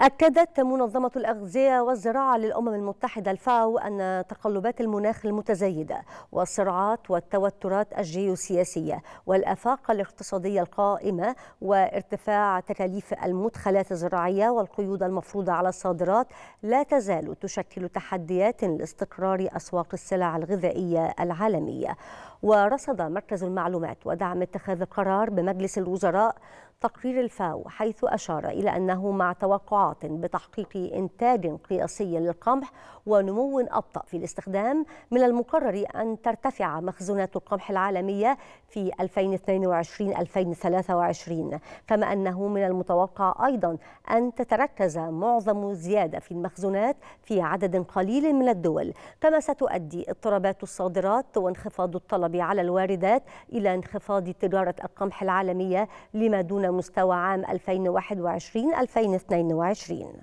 أكدت منظمة الأغذية والزراعة للأمم المتحدة الفاو أن تقلبات المناخ المتزايدة والصراعات والتوترات الجيوسياسية والأفاق الاقتصادية القائمة وارتفاع تكاليف المدخلات الزراعية والقيود المفروضة على الصادرات لا تزال تشكل تحديات لاستقرار أسواق السلع الغذائية العالمية ورصد مركز المعلومات ودعم اتخاذ القرار بمجلس الوزراء تقرير الفاو حيث أشار إلى أنه مع توقعات بتحقيق إنتاج قياسي للقمح ونمو أبطأ في الاستخدام من المقرر أن ترتفع مخزونات القمح العالمية في 2022-2023 كما أنه من المتوقع أيضا أن تتركز معظم زيادة في المخزونات في عدد قليل من الدول كما ستؤدي اضطرابات الصادرات وانخفاض الطلب على الواردات إلى انخفاض تجارة القمح العالمية لما دون مستوى عام 2021 2022